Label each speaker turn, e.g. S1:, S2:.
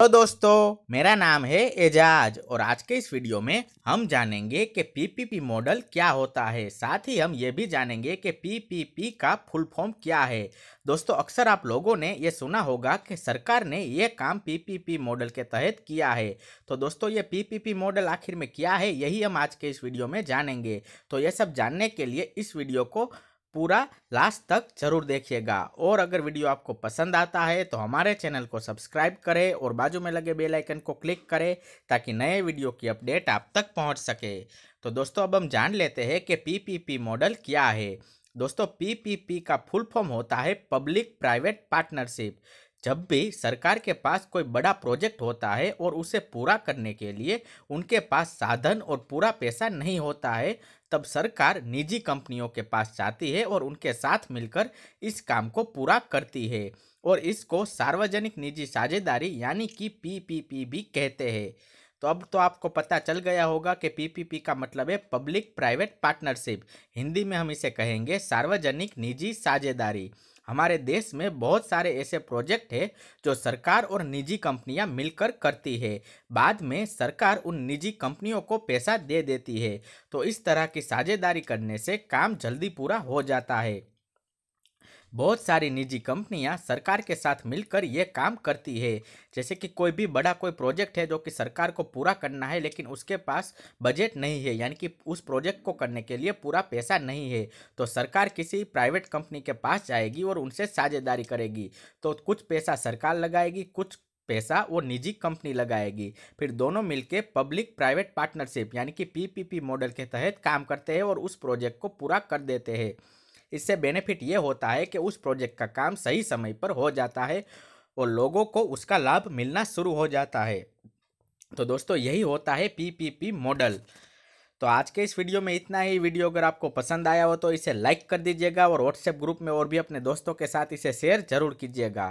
S1: तो दोस्तों मेरा नाम है एजाज और आज के इस वीडियो में हम जानेंगे कि पीपीपी मॉडल क्या होता है साथ ही हम ये भी जानेंगे कि पीपीपी का फुल फॉर्म क्या है दोस्तों अक्सर आप लोगों ने ये सुना होगा कि सरकार ने ये काम पीपीपी मॉडल के तहत किया है तो दोस्तों ये पीपीपी मॉडल आखिर में क्या है यही हम आज के इस वीडियो में जानेंगे तो ये सब जानने के लिए इस वीडियो को पूरा लास्ट तक जरूर देखिएगा और अगर वीडियो आपको पसंद आता है तो हमारे चैनल को सब्सक्राइब करें और बाजू में लगे बेल आइकन को क्लिक करें ताकि नए वीडियो की अपडेट आप तक पहुंच सके तो दोस्तों अब हम जान लेते हैं कि पीपीपी मॉडल क्या है दोस्तों पीपीपी का फुल फॉर्म होता है पब्लिक प्राइवेट पार्टनरशिप जब भी सरकार के पास कोई बड़ा प्रोजेक्ट होता है और उसे पूरा करने के लिए उनके पास साधन और पूरा पैसा नहीं होता है तब सरकार निजी कंपनियों के पास जाती है और उनके साथ मिलकर इस काम को पूरा करती है और इसको सार्वजनिक निजी साझेदारी यानी कि पीपीपी भी कहते हैं तो अब तो आपको पता चल गया होगा कि पीपीपी का मतलब है पब्लिक प्राइवेट पार्टनरशिप हिंदी में हम इसे कहेंगे सार्वजनिक निजी साझेदारी हमारे देश में बहुत सारे ऐसे प्रोजेक्ट हैं जो सरकार और निजी कंपनियां मिलकर करती है बाद में सरकार उन निजी कंपनियों को पैसा दे देती है तो इस तरह की साझेदारी करने से काम जल्दी पूरा हो जाता है बहुत सारी निजी कंपनियां सरकार के साथ मिलकर ये काम करती है जैसे कि कोई भी बड़ा कोई प्रोजेक्ट है जो कि सरकार को पूरा करना है लेकिन उसके पास बजट नहीं है यानी कि उस प्रोजेक्ट को करने के लिए पूरा पैसा नहीं है तो सरकार किसी प्राइवेट कंपनी के पास जाएगी और उनसे साझेदारी करेगी तो कुछ पैसा सरकार लगाएगी कुछ पैसा वो निजी कंपनी लगाएगी फिर दोनों मिलकर पब्लिक प्राइवेट पार्टनरशिप यानी कि पीपीपी मॉडल के तहत काम करते हैं और उस प्रोजेक्ट को पूरा कर देते हैं इससे बेनिफिट ये होता है कि उस प्रोजेक्ट का काम सही समय पर हो जाता है और लोगों को उसका लाभ मिलना शुरू हो जाता है तो दोस्तों यही होता है पीपीपी मॉडल तो आज के इस वीडियो में इतना ही वीडियो अगर आपको पसंद आया हो तो इसे लाइक कर दीजिएगा और व्हाट्सएप ग्रुप में और भी अपने दोस्तों के साथ इसे शेयर जरूर कीजिएगा